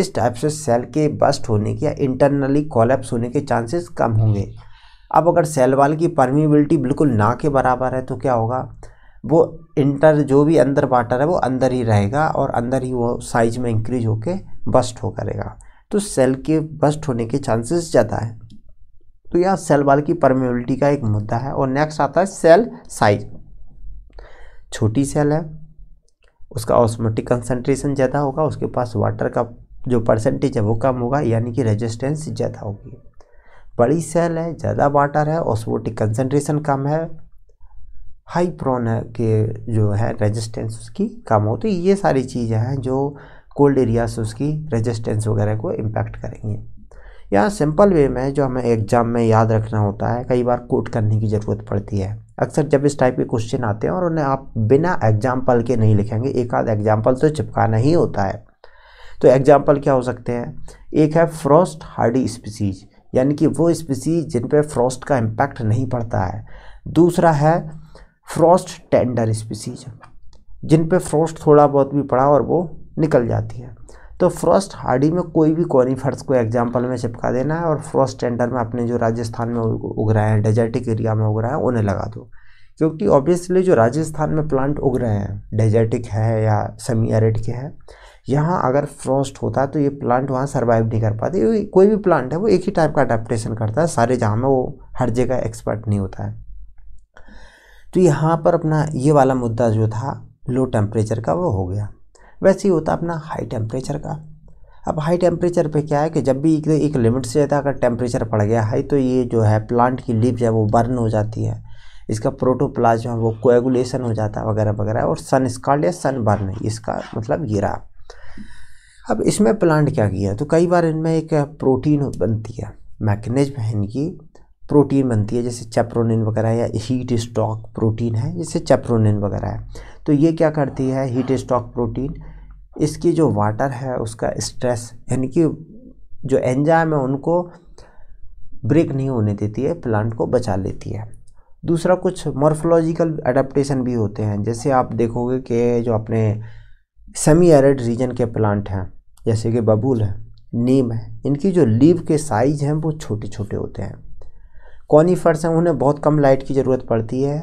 इस टाइप से सेल के बस्ट होने के या इंटरनली कोलेप्स होने के चांसेस कम होंगे अब अगर सेल वाल की परमिबिलिटी बिल्कुल ना के बराबर है तो क्या होगा वो इंटर जो भी अंदर वाटर है वो अंदर ही रहेगा और अंदर ही वो साइज में इंक्रीज होकर बस्ट हो करेगा तो सेल के बस्ट होने के चांसेस ज़्यादा है तो यह सेल वाल की परमिबिलिटी का एक मुद्दा है और नेक्स्ट आता है सेल साइज छोटी सेल है उसका ऑस्मोटिक कंसनट्रेशन ज़्यादा होगा उसके पास वाटर का जो परसेंटेज है वो कम होगा यानी कि रेजिस्टेंस ज़्यादा होगी बड़ी सेल है ज़्यादा वाटर है ऑस्मोटिक कंसनट्रेशन कम है हाई प्रोन के जो है रेजिस्टेंस उसकी कम हो तो ये सारी चीज़ें हैं जो कोल्ड एरिया से उसकी रेजिस्टेंस वगैरह को इम्पैक्ट करेंगे यहाँ सिंपल वे में जो हमें एग्ज़ाम में याद रखना होता है कई बार कोट करने की ज़रूरत पड़ती है अक्सर जब इस टाइप के क्वेश्चन आते हैं और उन्हें आप बिना एग्जाम्पल के नहीं लिखेंगे एक आध एग्जाम्पल तो चिपकाना ही होता है तो एग्जाम्पल क्या हो सकते हैं एक है फ्रॉस्ट हार्डी स्पीसीज यानी कि वो स्पीसीज जिन पर फ्रॉस्ट का इम्पैक्ट नहीं पड़ता है दूसरा है फ्रॉस्ट टेंडर स्पीसीज जिन पे फ्रॉस्ट थोड़ा बहुत भी पड़ा और वो निकल जाती है तो फ्रॉस्ट हार्डी में कोई भी कॉनीफर्स को एग्जाम्पल में चिपका देना है और फ्रॉस्ट टेंडर में अपने जो राजस्थान में उग रहे हैं डेजर्टिक एरिया में उग रहे हैं उन्हें लगा दो क्योंकि ऑब्वियसली जो राजस्थान में प्लांट उग रहे हैं डेजर्टिक है या सेमी एरिड के हैं यहाँ अगर फ्रॉस्ट होता तो ये प्लांट वहाँ सर्वाइव नहीं कर पाते कोई भी प्लांट है वो एक ही टाइप का अडेप्टेशन करता है सारे जहाँ में वो हर जगह एक्सपर्ट नहीं होता है तो यहाँ पर अपना ये वाला मुद्दा जो था लो टेम्परेचर का वो हो गया वैसे ही होता अपना हाई टेम्परेचर का अब हाई टेम्परेचर पे क्या है कि जब भी एक, एक लिमिट से ज़्यादा अगर टेम्परेचर पड़ गया हाई तो ये जो है प्लांट की लीव जो है वो बर्न हो जाती है इसका प्रोटोप्लाज्म वो कोएगुलेशन हो जाता है वगैरह वगैरह और सन स्कॉल्ड या सन बर्न इसका मतलब ये रहा अब इसमें प्लांट क्या किया तो कई बार इनमें एक प्रोटीन बनती है मैकेनिज्म है इनकी प्रोटीन बनती है जैसे चैप्रोनिन वगैरह या हीट स्टॉक प्रोटीन है जैसे चैप्रोनिन वगैरह है तो ये क्या करती है हीट स्टॉक प्रोटीन इसकी जो वाटर है उसका स्ट्रेस यानी कि जो एंजाइम है उनको ब्रेक नहीं होने देती है प्लांट को बचा लेती है दूसरा कुछ मॉर्फोलॉजिकल अडेप्टेशन भी होते हैं जैसे आप देखोगे कि जो अपने सेमी एरिड रीजन के प्लांट हैं जैसे कि बबूल है नीम है इनकी जो लीव के साइज़ हैं वो छोटे छोटे होते हैं कॉनीफर्स हैं उन्हें बहुत कम लाइट की ज़रूरत पड़ती है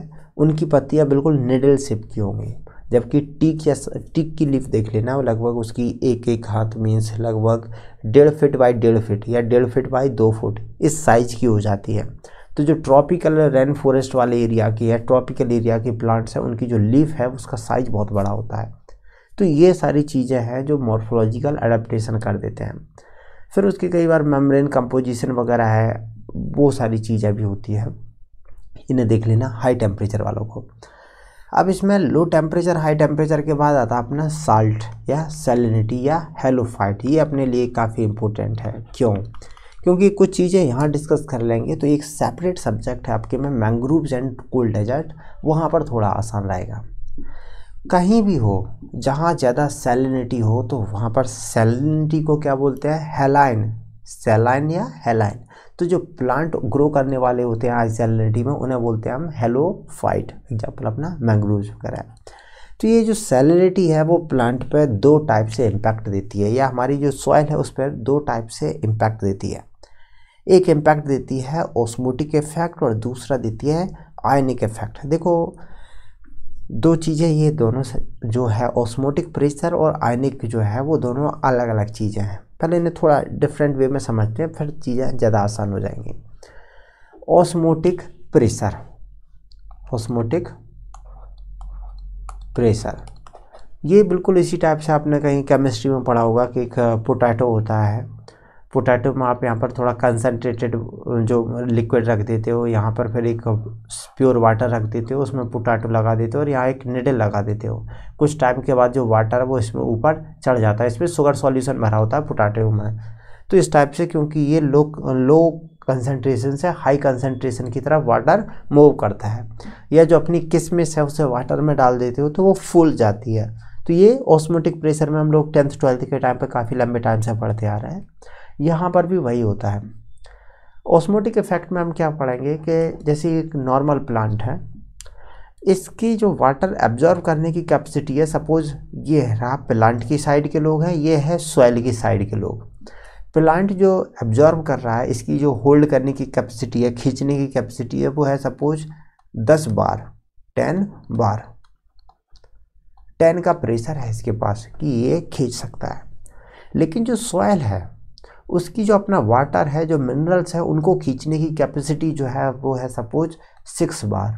उनकी पत्तियाँ बिल्कुल निडल सिप की होंगी जबकि टीक या टीक की लीफ देख लेना लगभग उसकी एक एक हाथ मीन्स लगभग डेढ़ फिट बाई डेढ़ फिट या डेढ़ फिट बाई दो फुट इस साइज़ की हो जाती है तो जो ट्रॉपिकल रेन फॉरेस्ट वाले एरिया की या ट्रॉपिकल एरिया के प्लांट्स हैं उनकी जो लीफ है उसका साइज़ बहुत बड़ा होता है तो ये सारी चीज़ें हैं जो मॉर्फोलॉजिकल अडेप्टशन कर देते हैं फिर उसके कई बार मेम्ब्रेन कंपोजिशन वगैरह है वो सारी चीज़ें भी होती हैं इन्हें देख लेना हाई टेम्परेचर वालों को अब इसमें लो टेम्परेचर हाई टेम्परेचर के बाद आता है अपना साल्ट या सेलिनिटी या हेलोफाइट ये अपने लिए काफ़ी इम्पोर्टेंट है क्यों क्योंकि कुछ चीज़ें यहाँ डिस्कस कर लेंगे तो एक सेपरेट सब्जेक्ट है आपके में मैंग्रोव्स एंड कोल्ड डेजर्ट वहाँ पर थोड़ा आसान रहेगा कहीं भी हो जहाँ ज़्यादा सेलिनिटी हो तो वहाँ पर सेलिनिटी को क्या बोलते हैं हेलाइन सेलाइन या हेलाइन तो जो प्लांट ग्रो करने वाले होते हैं आज सेलिनिटी में उन्हें बोलते हैं हम हेलो फाइट एग्जाम्पल अपना मैंग्रोव वगैरह तो ये जो सेलिनिटी है वो प्लांट पर दो टाइप से इम्पैक्ट देती है या हमारी जो सॉइल है उस पर दो टाइप से इम्पैक्ट देती है एक इम्पैक्ट देती है ओस्मोटिक इफेक्ट और दूसरा देती है आयनिक इफेक्ट देखो दो चीज़ें ये दोनों जो है ऑस्मोटिक प्रेशर और आयनिक जो है वो दोनों अलग अलग चीज़ें हैं पहले इन्हें थोड़ा डिफरेंट वे में समझते हैं फिर चीज़ें ज़्यादा आसान हो जाएंगी ऑस्मोटिक प्रेशर ऑस्मोटिक प्रेशर ये बिल्कुल इसी टाइप से आपने कहीं केमिस्ट्री में पढ़ा होगा कि एक पोटैटो होता है पोटैटो में आप यहाँ पर थोड़ा कंसनट्रेटेड जो लिक्विड रख देते हो यहाँ पर फिर एक प्योर वाटर रख देते हो उसमें पोटैटो लगा देते हो और यहाँ एक निडल लगा देते हो कुछ टाइम के बाद जो वाटर है वो इसमें ऊपर चढ़ जाता है इसमें शुगर सॉल्यूशन भरा होता है पोटैटो में तो इस टाइप से क्योंकि ये लो लो कंसनट्रेशन से हाई कंसनट्रेशन की तरफ वाटर मूव करता है या जो अपनी किसमिस है उसे वाटर में डाल देते हो तो वो फूल जाती है तो ये ऑस्मोटिक प्रेशर में हम लोग टेंथ ट्वेल्थ के टाइम पर काफ़ी लंबे टाइम से पढ़ते आ रहे हैं यहाँ पर भी वही होता है ऑस्मोटिक इफ़ेक्ट में हम क्या पढ़ेंगे कि जैसे एक नॉर्मल प्लांट है इसकी जो वाटर एब्जॉर्व करने की कैपेसिटी है सपोज़ ये रहा प्लांट की साइड के लोग हैं ये है सॉइल की साइड के लोग प्लांट जो एब्जॉर्व कर रहा है इसकी जो होल्ड करने की कैपेसिटी है खींचने की कैपेसिटी है वो है सपोज दस बार टेन बार टेन का प्रेशर है इसके पास कि ये खींच सकता है लेकिन जो सॉयल है उसकी जो अपना वाटर है जो मिनरल्स है उनको खींचने की कैपेसिटी जो है वो है सपोज सिक्स बार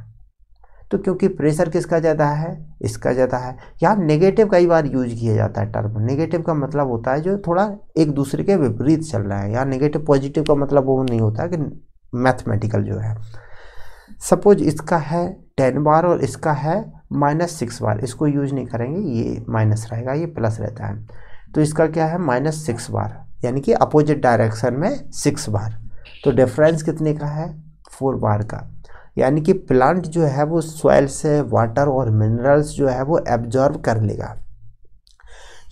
तो क्योंकि प्रेशर किसका ज़्यादा है इसका ज़्यादा है यहाँ नेगेटिव कई बार यूज किया जाता है टर्म नेगेटिव का मतलब होता है जो थोड़ा एक दूसरे के विपरीत चल रहा है यहाँ नेगेटिव पॉजिटिव का मतलब वो नहीं होता कि मैथमेटिकल जो है सपोज इसका है टेन बार और इसका है माइनस सिक्स बार इसको यूज नहीं करेंगे ये माइनस रहेगा ये प्लस रहता है तो इसका क्या है माइनस सिक्स बार यानी कि अपोजिट डायरेक्शन में सिक्स बार तो डिफरेंस कितने का है फोर बार का यानी कि प्लांट जो है वो सॉइल से वाटर और मिनरल्स जो है वो एब्जॉर्ब कर लेगा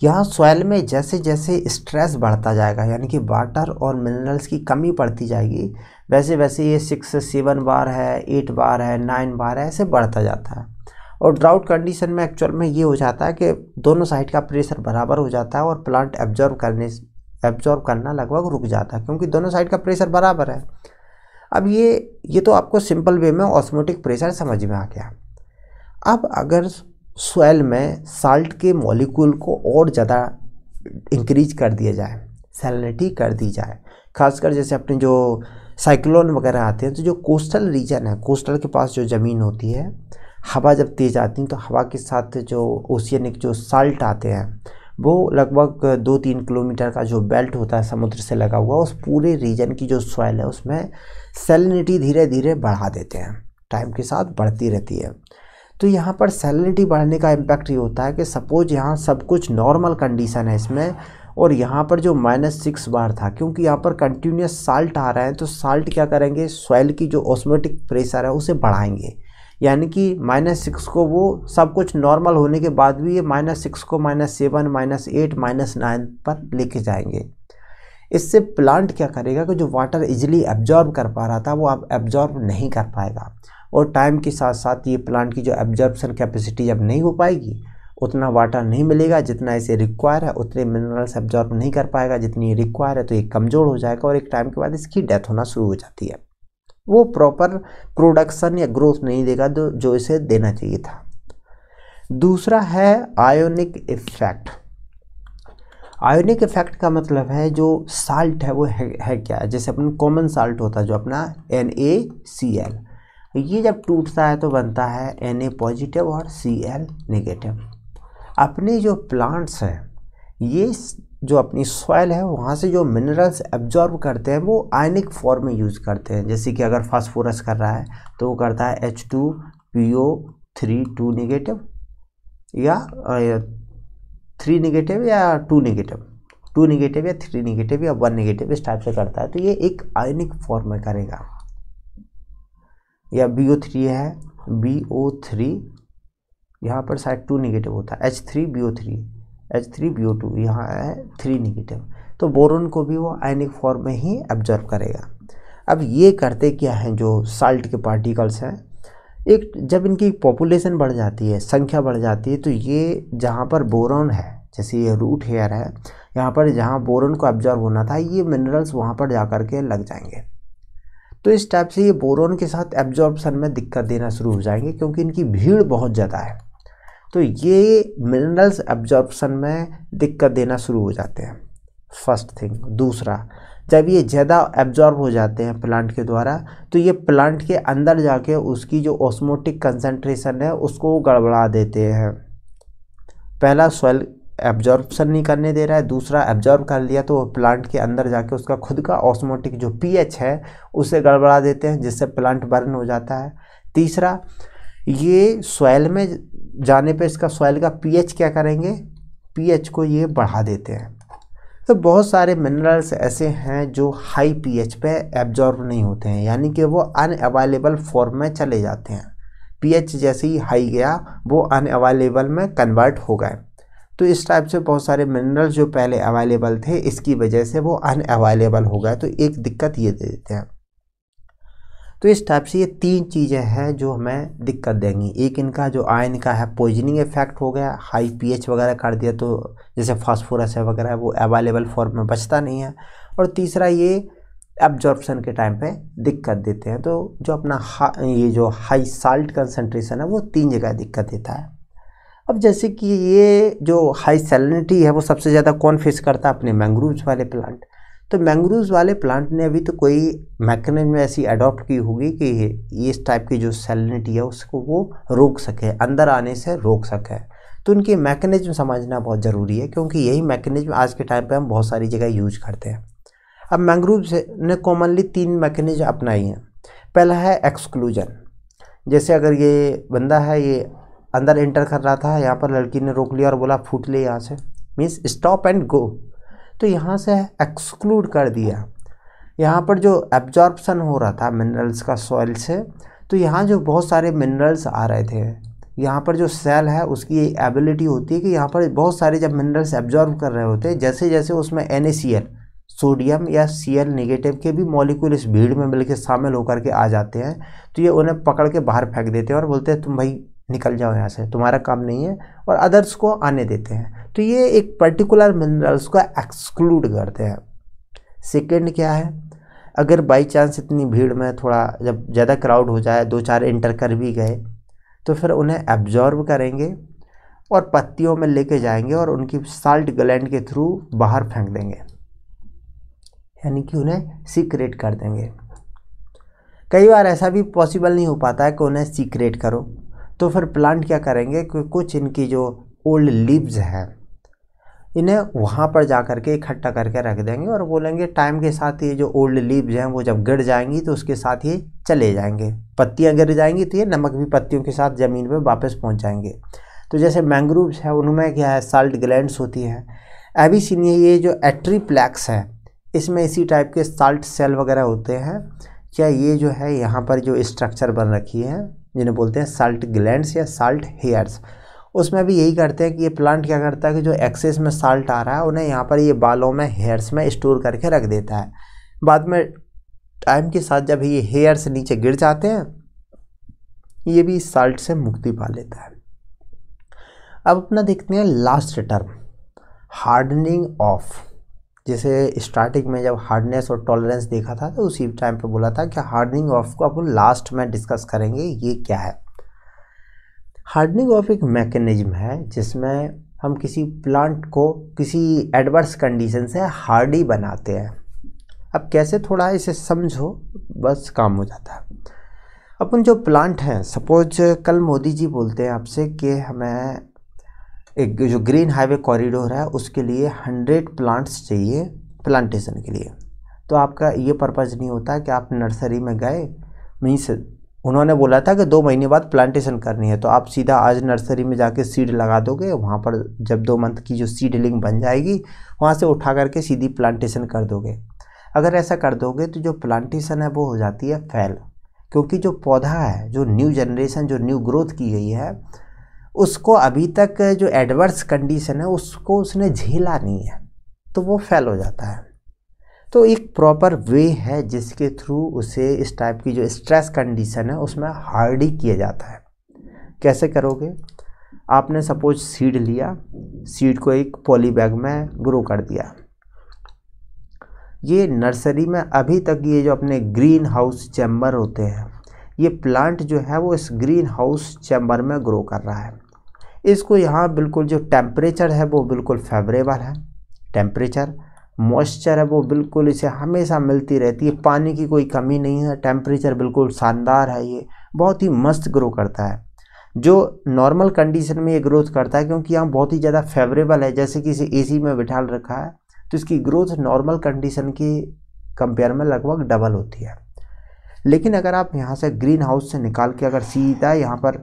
यहाँ सॉइल में जैसे जैसे स्ट्रेस बढ़ता जाएगा यानी कि वाटर और मिनरल्स की कमी पड़ती जाएगी वैसे वैसे ये सिक्स सेवन बार है एट बार है नाइन बार है ऐसे बढ़ता जाता है और ड्राउट कंडीशन में एक्चुअल में ये हो जाता है कि दोनों साइड का प्रेशर बराबर हो जाता है और प्लांट एब्जॉर्व करने एब्जॉर्ब करना लगभग रुक जाता है क्योंकि दोनों साइड का प्रेशर बराबर है अब ये ये तो आपको सिंपल वे में ऑस्मोटिक प्रेशर समझ में आ गया अब अगर सोयल में साल्ट के मॉलिक्यूल को और ज़्यादा इंक्रीज कर दिया जाए सैलिनिटी कर दी जाए खासकर जैसे अपने जो साइक्लोन वगैरह आते हैं तो जो कोस्टल रीजन है कोस्टल के पास जो ज़मीन होती है हवा जब तेज़ आती है तो हवा के साथ जो ओशियनिक जो साल्ट आते हैं वो लगभग दो तीन किलोमीटर का जो बेल्ट होता है समुद्र से लगा हुआ उस पूरे रीजन की जो सॉइल है उसमें सेलिनिटी धीरे धीरे बढ़ा देते हैं टाइम के साथ बढ़ती रहती है तो यहाँ पर सेलिनिटी बढ़ने का इम्पैक्ट ये होता है कि सपोज यहाँ सब कुछ नॉर्मल कंडीशन है इसमें और यहाँ पर जो माइनस सिक्स बार था क्योंकि यहाँ पर कंटिन्यूस साल्ट आ रहा है तो साल्ट क्या करेंगे सॉइल की जो ऑस्मेटिक प्रेशर है उसे बढ़ाएंगे यानी कि माइनस सिक्स को वो सब कुछ नॉर्मल होने के बाद भी ये माइनस सिक्स को minus seven minus eight minus nine पर लेके जाएंगे इससे प्लांट क्या करेगा कि जो वाटर इजिली एब्जॉर्ब कर पा रहा था वो अब एब्जॉर्ब नहीं कर पाएगा और टाइम के साथ साथ ये प्लांट की जो एब्जॉर्बसन कैपेसिटी जब नहीं हो पाएगी उतना वाटर नहीं मिलेगा जितना इसे रिक्वायर है उतने मिनरल्स एब्जॉर्ब नहीं कर पाएगा जितनी रिक्वायर है तो ये कमज़ोर हो जाएगा और एक टाइम के बाद इसकी डेथ होना शुरू हो जाती है वो प्रॉपर प्रोडक्शन या ग्रोथ नहीं देगा जो जो इसे देना चाहिए था दूसरा है आयोनिक इफेक्ट आयोनिक इफेक्ट का मतलब है जो साल्ट है वो है, है क्या जैसे अपन कॉमन साल्ट होता है जो अपना एन ए सी एल ये जब टूटता है तो बनता है एन ए पॉजिटिव और सी एल नेगेटिव अपने जो प्लांट्स हैं ये जो अपनी सॉयल है वहाँ से जो मिनरल्स एब्जॉर्ब करते हैं वो आयनिक फॉर्म में यूज़ करते हैं जैसे कि अगर फास्फोरस कर रहा है तो वो करता है H two P O three two negative या थ्री निगेटिव या टू निगेटिव टू निगेटिव या थ्री निगेटिव या वन निगेटिव इस टाइप से करता है तो ये एक आयनिक फॉर्म में करेगा या बी ओ थ्री है बी ओ थ्री यहाँ पर शायद टू निगेटिव होता है H three B O three H three B O two यहाँ है थ्री निगेटिव तो बोरोन को भी वो आयनिक फॉर्म में ही एब्जॉर्ब करेगा अब ये करते क्या हैं जो साल्ट के पार्टिकल्स हैं एक जब इनकी पॉपुलेशन बढ़ जाती है संख्या बढ़ जाती है तो ये जहाँ पर बोरोन है जैसे ये रूट हेयर है यहाँ पर जहाँ बोरोन को ऑब्जर्व होना था ये मिनरल्स वहाँ पर जा कर के लग जाएंगे तो इस टाइप से ये बोरोन के साथ एब्जॉर्बसन में दिक्कत देना शुरू हो जाएंगे क्योंकि इनकी भीड़ बहुत ज़्यादा है तो ये मिनरल्स एब्जॉर्बसन में दिक्कत देना शुरू हो जाते हैं फर्स्ट थिंग दूसरा जब ये ज़्यादा एब्जॉर्ब हो जाते हैं प्लांट के द्वारा तो ये प्लांट के अंदर जाके उसकी जो ऑस्मोटिक कंसनट्रेशन है उसको गड़बड़ा देते हैं पहला सॉइल एब्जॉर्बसन नहीं करने दे रहा है दूसरा एब्जॉर्ब कर लिया तो प्लांट के अंदर जाके उसका खुद का ऑस्मोटिक जो पीएच है उसे गड़बड़ा देते हैं जिससे प्लांट बर्न हो जाता है तीसरा ये सॉयल में जाने पे इसका सॉयल का पीएच क्या करेंगे पीएच को ये बढ़ा देते हैं तो बहुत सारे मिनरल्स ऐसे हैं जो हाई पीएच पे एब्जॉर्ब नहीं होते हैं यानी कि वो अनअवेलेबल फॉर्म में चले जाते हैं पीएच जैसे ही हाई गया वो अनअवेलेबल में कन्वर्ट हो गए तो इस टाइप से बहुत सारे मिनरल्स जो पहले अवेलेबल थे इसकी वजह से वो अनअवेलेबल हो गए तो एक दिक्कत ये दे देते हैं तो इस टाइप से ये तीन चीज़ें हैं जो हमें दिक्कत देंगी एक इनका जो आयन का है पॉइजनिंग इफेक्ट हो गया हाई पीएच वगैरह कर दिया तो जैसे फास्फोरस है वगैरह वो अवेलेबल फॉर्म में बचता नहीं है और तीसरा ये एब्जॉर्बसन के टाइम पे दिक्कत देते हैं तो जो अपना ये जो हाई साल्ट कंसनट्रेशन है वो तीन जगह दिक्कत देता है अब जैसे कि ये जो हाई सेलिनिटी है वो सबसे ज़्यादा कौन फेस करता है अपने मैंग्रोव्स वाले प्लांट तो मैंग्रोव वाले प्लांट ने अभी तो कोई मैकेनिज्म ऐसी अडॉप्ट की होगी कि ये इस टाइप की जो सेलिनिटी है उसको वो रोक सके अंदर आने से रोक सके तो उनकी मैकेनिज्म समझना बहुत ज़रूरी है क्योंकि यही मैकेनिज्म आज के टाइम पे हम बहुत सारी जगह यूज करते हैं अब मैंग्रोव ने कॉमनली तीन मैकेनिज्म अपनाई हैं पहला है एक्सक्लूजन जैसे अगर ये बंदा है ये अंदर एंटर कर रहा था यहाँ पर लड़की ने रोक लिया और बोला फूट ले यहाँ से मीन्स स्टॉप एंड गो तो यहाँ से एक्सक्लूड कर दिया यहाँ पर जो एब्जॉर्बसन हो रहा था मिनरल्स का सॉइल से तो यहाँ जो बहुत सारे मिनरल्स आ रहे थे यहाँ पर जो सेल है उसकी एबिलिटी होती है कि यहाँ पर बहुत सारे जब मिनरल्स एब्जॉर्ब कर रहे होते हैं जैसे जैसे उसमें एन सोडियम या सी एल निगेटिव के भी मॉलिक्यूल इस भीड़ में मिलकर शामिल होकर के आ जाते हैं तो ये उन्हें पकड़ के बाहर फेंक देते हैं और बोलते हैं तुम भाई निकल जाओ यहाँ से तुम्हारा काम नहीं है और अदर्स को आने देते हैं तो ये एक पर्टिकुलर मिनरल्स को एक्सक्लूड करते हैं सेकेंड क्या है अगर बाई चांस इतनी भीड़ में थोड़ा जब ज़्यादा क्राउड हो जाए दो चार इंटर कर भी गए तो फिर उन्हें एब्जॉर्ब करेंगे और पत्तियों में लेके जाएंगे और उनकी साल्ट ग्लैंड के थ्रू बाहर फेंक देंगे यानी कि उन्हें सीक्रेट कर देंगे कई बार ऐसा भी पॉसिबल नहीं हो पाता है कि उन्हें सीक्रेट करो तो फिर प्लांट क्या करेंगे कि कुछ इनकी जो ओल्ड लीव्स हैं इन्हें वहाँ पर जा कर के इकट्ठा करके रख देंगे और बोलेंगे टाइम के साथ ये जो ओल्ड लीव्स हैं वो जब गिर जाएंगी तो उसके साथ ये चले जाएंगे पत्तियाँ गिर जाएंगी तो ये नमक भी पत्तियों के साथ ज़मीन पर वापस पहुँच जाएंगे तो जैसे मैंग्रोव्स हैं उनमें क्या है साल्ट ग्लैंड्स होती हैं एबिसिनिया ये जो एट्रीप्लैक्स है इसमें इसी टाइप के साल्ट सेल वगैरह होते हैं क्या ये जो है यहाँ पर जो स्ट्रक्चर बन रखी है जिन्हें बोलते हैं साल्ट ग्लैंड्स या साल्ट हेयर्स उसमें भी यही करते हैं कि ये प्लांट क्या करता है कि जो एक्सेस में साल्ट आ रहा है उन्हें यहाँ पर ये बालों में हेयर्स में स्टोर करके रख देता है बाद में टाइम के साथ जब ये हेयर्स नीचे गिर जाते हैं ये भी साल्ट से मुक्ति पा लेता है अब अपना देखते हैं लास्ट टर्म हार्डनिंग ऑफ जैसे स्टार्टिंग में जब हार्डनेस और टॉलरेंस देखा था तो उसी टाइम पे बोला था कि हार्डनिंग ऑफ को अपन लास्ट में डिस्कस करेंगे ये क्या है हार्डनिंग ऑफ एक मैकेनिज्म है जिसमें हम किसी प्लांट को किसी एडवर्स कंडीशन से हार्डी बनाते हैं अब कैसे थोड़ा इसे समझो बस काम हो जाता है अपन जो प्लांट हैं सपोज कल मोदी जी बोलते हैं आपसे कि हमें एक जो ग्रीन हाईवे कॉरिडोर है उसके लिए हंड्रेड प्लांट्स चाहिए प्लांटेशन के लिए तो आपका ये पर्पज़ नहीं होता कि आप नर्सरी में गए वहीं से उन्होंने बोला था कि दो महीने बाद प्लांटेशन करनी है तो आप सीधा आज नर्सरी में जाके सीड लगा दोगे वहाँ पर जब दो मंथ की जो सीडलिंग बन जाएगी वहाँ से उठा करके सीधी प्लांटेशन कर दोगे अगर ऐसा कर दोगे तो जो प्लांटेशन है वो हो जाती है फैल क्योंकि जो पौधा है जो न्यू जनरेशन जो न्यू ग्रोथ की गई है उसको अभी तक जो एडवर्स कंडीशन है उसको उसने झेला नहीं है तो वो फेल हो जाता है तो एक प्रॉपर वे है जिसके थ्रू उसे इस टाइप की जो स्ट्रेस कंडीशन है उसमें हार्डी किया जाता है कैसे करोगे आपने सपोज सीड लिया सीड को एक पॉली बैग में ग्रो कर दिया ये नर्सरी में अभी तक ये जो अपने ग्रीन हाउस चैम्बर होते हैं ये प्लांट जो है वो इस ग्रीन हाउस चैम्बर में ग्रो कर रहा है इसको यहाँ बिल्कुल जो टेम्परेचर है वो बिल्कुल फेवरेबल है टेम्परेचर मॉइस्चर है वो बिल्कुल इसे हमेशा मिलती रहती है पानी की कोई कमी नहीं है टेम्परेचर बिल्कुल शानदार है ये बहुत ही मस्त ग्रो करता है जो नॉर्मल कंडीशन में ये ग्रोथ करता है क्योंकि यहाँ बहुत ही ज़्यादा फेवरेबल है जैसे कि इसे एसी में बिठाल रखा है तो इसकी ग्रोथ नॉर्मल कंडीशन के कंपेयर में लगभग डबल होती है लेकिन अगर आप यहाँ से ग्रीन हाउस से निकाल के अगर सीधा यहाँ पर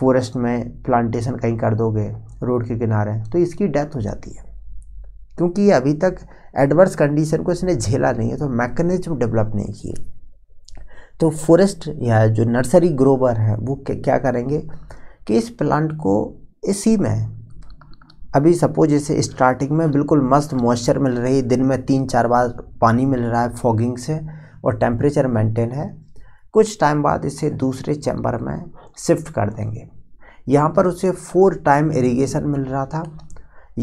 फॉरेस्ट में प्लांटेशन कहीं कर दोगे रोड के किनारे तो इसकी डेथ हो जाती है क्योंकि ये अभी तक एडवर्स कंडीशन को इसने झेला नहीं है तो मैकेनिज्म डेवलप नहीं किए तो फॉरेस्ट या जो नर्सरी ग्रोवर है वो क्या करेंगे कि इस प्लांट को इसी में अभी सपोज जैसे स्टार्टिंग में बिल्कुल मस्त मॉइस्चर मिल रही है दिन में तीन चार बार पानी मिल रहा है फॉगिंग से और टेम्परेचर मेंटेन है कुछ टाइम बाद इसे दूसरे चैम्बर में शिफ्ट कर देंगे यहाँ पर उसे फोर टाइम इरीगेशन मिल रहा था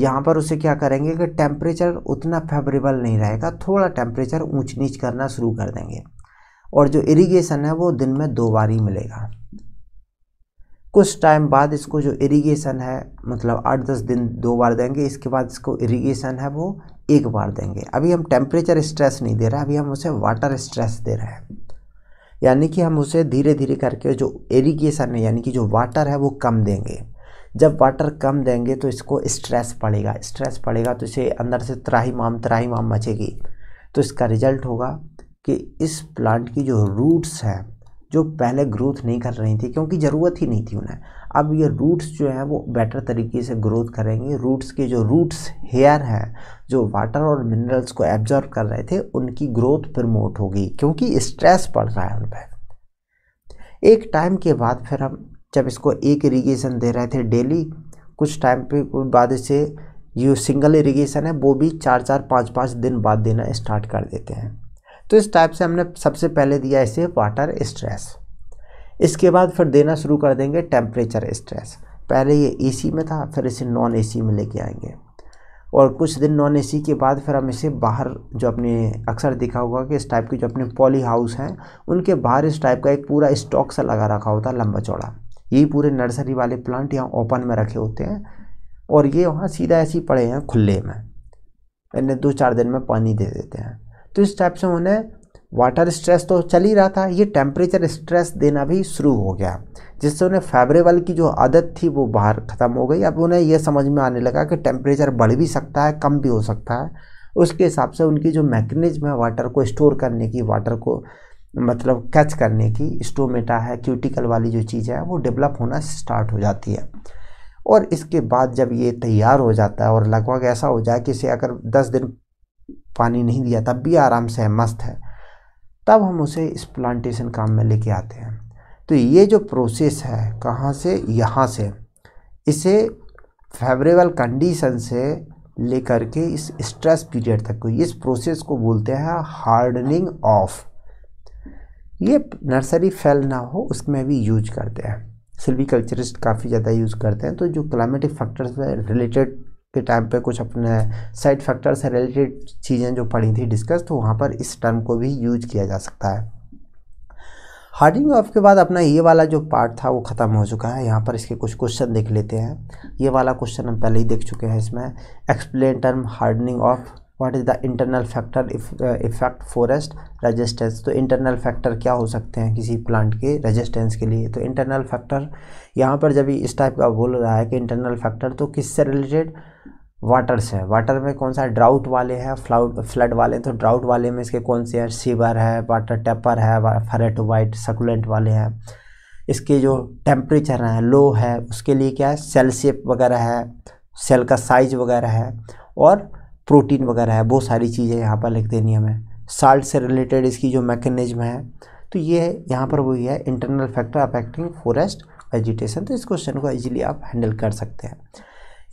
यहाँ पर उसे क्या करेंगे कि टेम्परेचर उतना फेवरेबल नहीं रहेगा थोड़ा टेम्परेचर ऊंच नीच करना शुरू कर देंगे और जो इरिगेशन है वो दिन में दो बार ही मिलेगा कुछ टाइम बाद इसको जो इरिगेशन है मतलब आठ दस दिन दो बार देंगे इसके बाद इसको इरिगेशन है वो एक बार देंगे अभी हम टेम्परेचर स्ट्रेस नहीं दे रहे अभी हम उसे वाटर स्ट्रेस दे रहे हैं यानी कि हम उसे धीरे धीरे करके जो एरीगेशन है यानी कि जो वाटर है वो कम देंगे जब वाटर कम देंगे तो इसको स्ट्रेस पड़ेगा स्ट्रेस पड़ेगा तो इसे अंदर से त्राही माम त्राही माम मचेगी तो इसका रिजल्ट होगा कि इस प्लांट की जो रूट्स हैं जो पहले ग्रोथ नहीं कर रही थी क्योंकि ज़रूरत ही नहीं थी उन्हें अब ये रूट्स जो हैं वो बेटर तरीके से ग्रोथ करेंगे रूट्स के जो रूट्स हेयर हैं जो वाटर और मिनरल्स को एब्जॉर्ब कर रहे थे उनकी ग्रोथ प्रमोट होगी क्योंकि स्ट्रेस पड़ रहा है उन पर एक टाइम के बाद फिर हम जब इसको एक इरीगेशन दे रहे थे डेली कुछ टाइम पे बाद इसे ये सिंगल इरीगेशन है वो भी चार चार पाँच पाँच दिन बाद देना स्टार्ट कर देते हैं तो इस टाइप से हमने सबसे पहले दिया इसे वाटर स्ट्रेस इसके बाद फिर देना शुरू कर देंगे टेम्परेचर स्ट्रेस पहले ये एसी में था फिर इसे नॉन एसी में लेके आएंगे और कुछ दिन नॉन एसी के बाद फिर हम इसे बाहर जो अपने अक्सर दिखा होगा कि इस टाइप के जो अपने पॉली हाउस हैं उनके बाहर इस टाइप का एक पूरा स्टॉक सा लगा रखा होता है लंबा चौड़ा यही पूरे नर्सरी वाले प्लांट यहाँ ओपन में रखे होते हैं और ये वहाँ सीधा ऐसे ही पड़े हैं खुले में इन्हें दो चार दिन में पानी दे देते हैं तो इस टाइप से उन्हें वाटर स्ट्रेस तो चल ही रहा था ये टेम्परेचर स्ट्रेस देना भी शुरू हो गया जिससे उन्हें फेबरेबल की जो आदत थी वो बाहर ख़त्म हो गई अब उन्हें यह समझ में आने लगा कि टेम्परेचर बढ़ भी सकता है कम भी हो सकता है उसके हिसाब से उनकी जो मैकेनिज्म है वाटर को स्टोर करने की वाटर को मतलब कैच करने की स्टोमेटा है क्यूटिकल वाली जो चीज़ें हैं वो डेवलप होना स्टार्ट हो जाती है और इसके बाद जब ये तैयार हो जाता है और लगभग ऐसा हो जाए कि इसे अगर दस दिन पानी नहीं दिया तब भी आराम से है मस्त है तब हम उसे इस प्लांटेशन काम में लेके आते हैं तो ये जो प्रोसेस है कहाँ से यहाँ से इसे फेवरेबल कंडीशन से लेकर के इस स्ट्रेस पीरियड तक को इस प्रोसेस को बोलते हैं हार्डनिंग ऑफ ये नर्सरी फेल ना हो उसमें भी यूज करते हैं सिल्वीकल्चरिस्ट काफ़ी ज़्यादा यूज़ करते हैं तो जो क्लाइमेटिक फैक्टर्स से रिलेटेड के टाइम पे कुछ अपने साइड फैक्टर से रिलेटेड चीज़ें जो पढ़ी थी डिस्कस तो वहाँ पर इस टर्म को भी यूज किया जा सकता है हार्डिंग के बाद अपना ये वाला जो पार्ट था वो ख़त्म हो चुका है यहाँ पर इसके कुछ क्वेश्चन देख लेते हैं ये वाला क्वेश्चन हम पहले ही देख चुके हैं इसमें explain term hardening off what is the internal factor effect forest resistance तो इंटरनल फैक्टर क्या हो सकते हैं किसी प्लांट के रेजिस्टेंस के लिए तो इंटरनल फैक्टर यहाँ पर जब इस टाइप का बोल रहा है कि इंटरनल फैक्टर तो किससे रिलेटेड वाटर्स है वाटर में कौन सा ड्राउट वाले हैं फ्लाउड फ्लड वाले तो ड्राउट वाले में इसके कौन से हैं सीवर है वाटर टेपर है फरेट वाइट सकुलेंट वाले हैं इसके जो टेम्परेचर हैं लो है उसके लिए क्या है सेल शेप वगैरह है सेल का साइज वगैरह है और प्रोटीन वगैरह है बहुत सारी चीज़ें यहाँ पर लिख देनी हमें साल्ट से रिलेटेड इसकी जो मैकेनिज्म है तो ये यहाँ पर वही है internal factor affecting forest vegetation तो इस क्वेश्चन को ईजिली आप हैंडल कर सकते हैं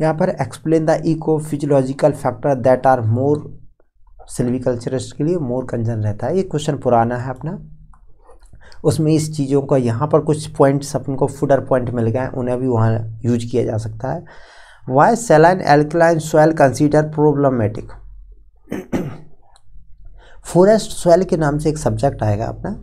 यहाँ पर explain the ecophysiological factor that are more silviculturist के लिए मोर कंजन रहता है ये क्वेश्चन पुराना है अपना उसमें इस चीज़ों का यहाँ पर कुछ पॉइंट्स अपन को फूडर पॉइंट मिल गए हैं उन्हें भी वहाँ यूज किया जा सकता है why saline alkaline soil consider problematic forest soil के नाम से एक सब्जेक्ट आएगा अपना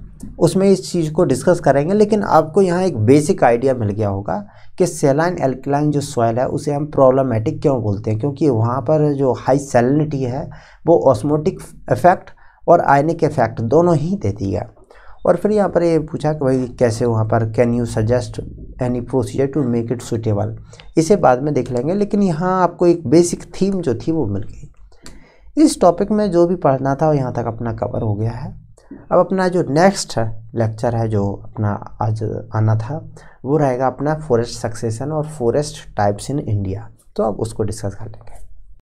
उसमें इस चीज़ को डिस्कस करेंगे लेकिन आपको यहाँ एक बेसिक आइडिया मिल गया होगा कि सेलाइन एल्कलाइन जो सॉयल है उसे हम प्रॉब्लमेटिक क्यों बोलते हैं क्योंकि वहाँ पर जो हाई सेलिनिटी है वो ऑस्मोटिक इफेक्ट और आयनिक इफेक्ट दोनों ही देती है और फिर यहाँ पर ये पूछा कि भाई कैसे वहाँ पर can you suggest any procedure to make it suitable इसे बाद में देख लेंगे लेकिन यहाँ आपको एक बेसिक थीम जो थी वो मिल गई इस टॉपिक में जो भी पढ़ना था वो यहाँ तक अपना कवर हो गया है अब अपना जो नेक्स्ट लेक्चर है जो अपना आज आना था वो रहेगा अपना फॉरेस्ट सक्सेशन और फॉरेस्ट टाइप्स इन इंडिया तो अब उसको डिस्कस कर लेंगे